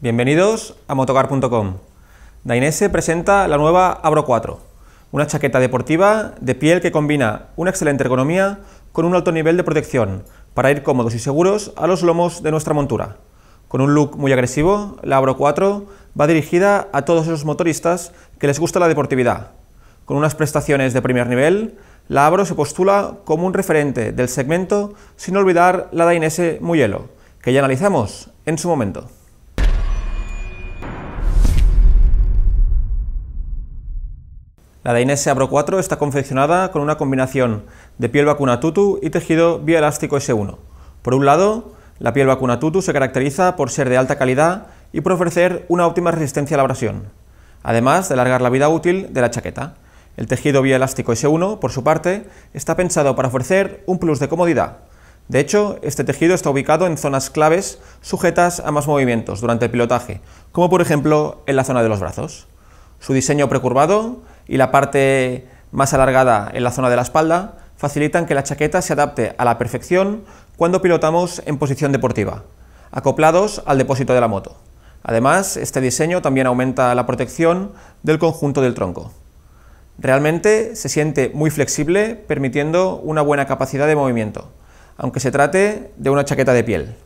Bienvenidos a motocar.com. Dainese presenta la nueva Abro 4, una chaqueta deportiva de piel que combina una excelente ergonomía con un alto nivel de protección para ir cómodos y seguros a los lomos de nuestra montura. Con un look muy agresivo, la Abro 4 va dirigida a todos esos motoristas que les gusta la deportividad. Con unas prestaciones de primer nivel, la Abro se postula como un referente del segmento sin olvidar la Dainese Muyelo, que ya analizamos en su momento. La Dainese Abro 4 está confeccionada con una combinación de piel vacuna tutu y tejido bioelástico S1. Por un lado, la piel vacuna tutu se caracteriza por ser de alta calidad y por ofrecer una óptima resistencia a la abrasión, además de alargar la vida útil de la chaqueta. El tejido bioelástico S1, por su parte, está pensado para ofrecer un plus de comodidad. De hecho, este tejido está ubicado en zonas claves sujetas a más movimientos durante el pilotaje, como por ejemplo en la zona de los brazos. Su diseño precurvado y la parte más alargada en la zona de la espalda facilitan que la chaqueta se adapte a la perfección cuando pilotamos en posición deportiva, acoplados al depósito de la moto. Además, este diseño también aumenta la protección del conjunto del tronco. Realmente se siente muy flexible, permitiendo una buena capacidad de movimiento, aunque se trate de una chaqueta de piel.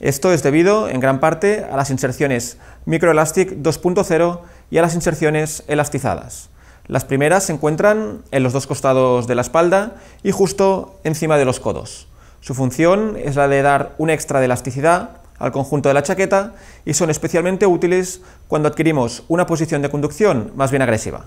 Esto es debido en gran parte a las inserciones Microelastic 2.0 y a las inserciones elastizadas. Las primeras se encuentran en los dos costados de la espalda y justo encima de los codos. Su función es la de dar un extra de elasticidad al conjunto de la chaqueta y son especialmente útiles cuando adquirimos una posición de conducción más bien agresiva.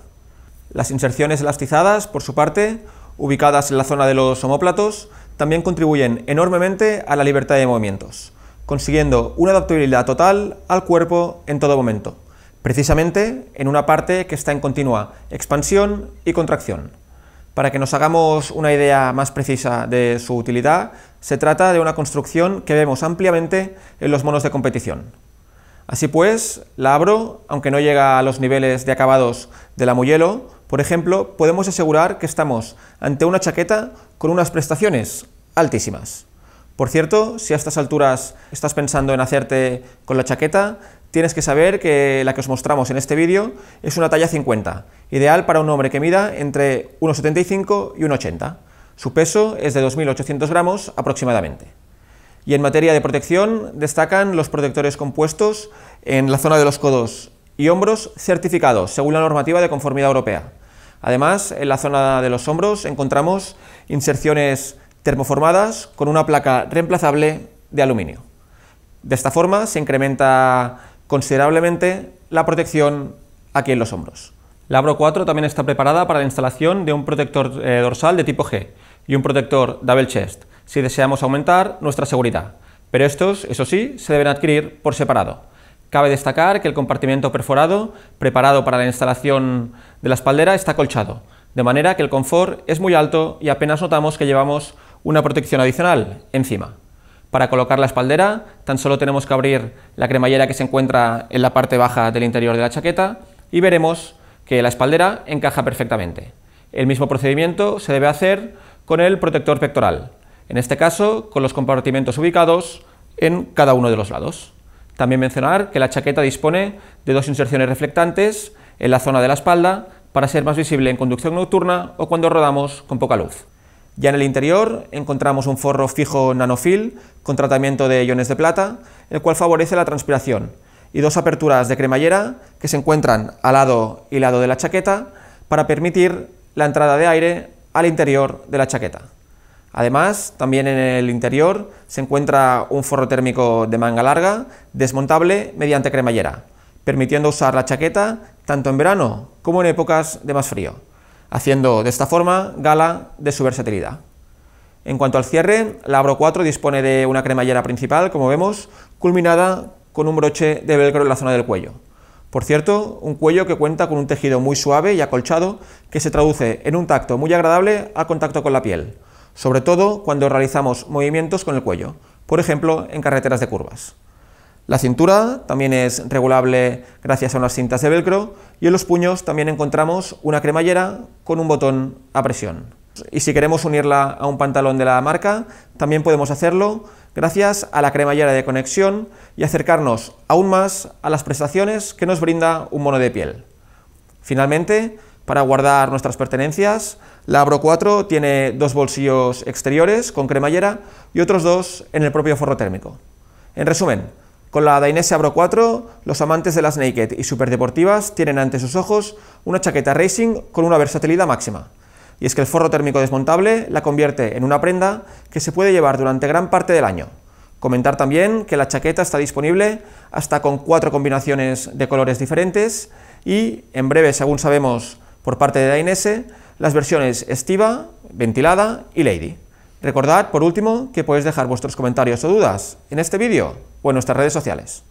Las inserciones elastizadas, por su parte, ubicadas en la zona de los homóplatos, también contribuyen enormemente a la libertad de movimientos, consiguiendo una adaptabilidad total al cuerpo en todo momento precisamente en una parte que está en continua expansión y contracción. Para que nos hagamos una idea más precisa de su utilidad, se trata de una construcción que vemos ampliamente en los monos de competición. Así pues, la abro, aunque no llega a los niveles de acabados de la Muyelo, por ejemplo, podemos asegurar que estamos ante una chaqueta con unas prestaciones altísimas. Por cierto, si a estas alturas estás pensando en hacerte con la chaqueta, Tienes que saber que la que os mostramos en este vídeo es una talla 50, ideal para un hombre que mida entre 1,75 y 1,80. Su peso es de 2.800 gramos aproximadamente. Y en materia de protección destacan los protectores compuestos en la zona de los codos y hombros certificados según la normativa de conformidad europea. Además, en la zona de los hombros encontramos inserciones termoformadas con una placa reemplazable de aluminio. De esta forma se incrementa considerablemente la protección aquí en los hombros. La Bro 4 también está preparada para la instalación de un protector eh, dorsal de tipo G y un protector double chest, si deseamos aumentar nuestra seguridad, pero estos, eso sí, se deben adquirir por separado. Cabe destacar que el compartimento perforado, preparado para la instalación de la espaldera, está colchado, de manera que el confort es muy alto y apenas notamos que llevamos una protección adicional encima. Para colocar la espaldera tan solo tenemos que abrir la cremallera que se encuentra en la parte baja del interior de la chaqueta y veremos que la espaldera encaja perfectamente. El mismo procedimiento se debe hacer con el protector pectoral, en este caso con los compartimentos ubicados en cada uno de los lados. También mencionar que la chaqueta dispone de dos inserciones reflectantes en la zona de la espalda para ser más visible en conducción nocturna o cuando rodamos con poca luz. Ya en el interior encontramos un forro fijo nanofil con tratamiento de iones de plata, el cual favorece la transpiración, y dos aperturas de cremallera que se encuentran al lado y lado de la chaqueta para permitir la entrada de aire al interior de la chaqueta. Además, también en el interior se encuentra un forro térmico de manga larga desmontable mediante cremallera, permitiendo usar la chaqueta tanto en verano como en épocas de más frío haciendo de esta forma gala de su versatilidad. En cuanto al cierre, la Abro 4 dispone de una cremallera principal, como vemos, culminada con un broche de velcro en la zona del cuello. Por cierto, un cuello que cuenta con un tejido muy suave y acolchado que se traduce en un tacto muy agradable al contacto con la piel, sobre todo cuando realizamos movimientos con el cuello, por ejemplo en carreteras de curvas. La cintura también es regulable gracias a unas cintas de velcro y en los puños también encontramos una cremallera con un botón a presión. Y si queremos unirla a un pantalón de la marca, también podemos hacerlo gracias a la cremallera de conexión y acercarnos aún más a las prestaciones que nos brinda un mono de piel. Finalmente, para guardar nuestras pertenencias, la Abro 4 tiene dos bolsillos exteriores con cremallera y otros dos en el propio forro térmico. En resumen, con la Dainese Abro 4, los amantes de las naked y superdeportivas tienen ante sus ojos una chaqueta racing con una versatilidad máxima. Y es que el forro térmico desmontable la convierte en una prenda que se puede llevar durante gran parte del año. Comentar también que la chaqueta está disponible hasta con cuatro combinaciones de colores diferentes y en breve, según sabemos por parte de Dainese, las versiones estiva, ventilada y lady. Recordad, por último, que podéis dejar vuestros comentarios o dudas en este vídeo o en nuestras redes sociales.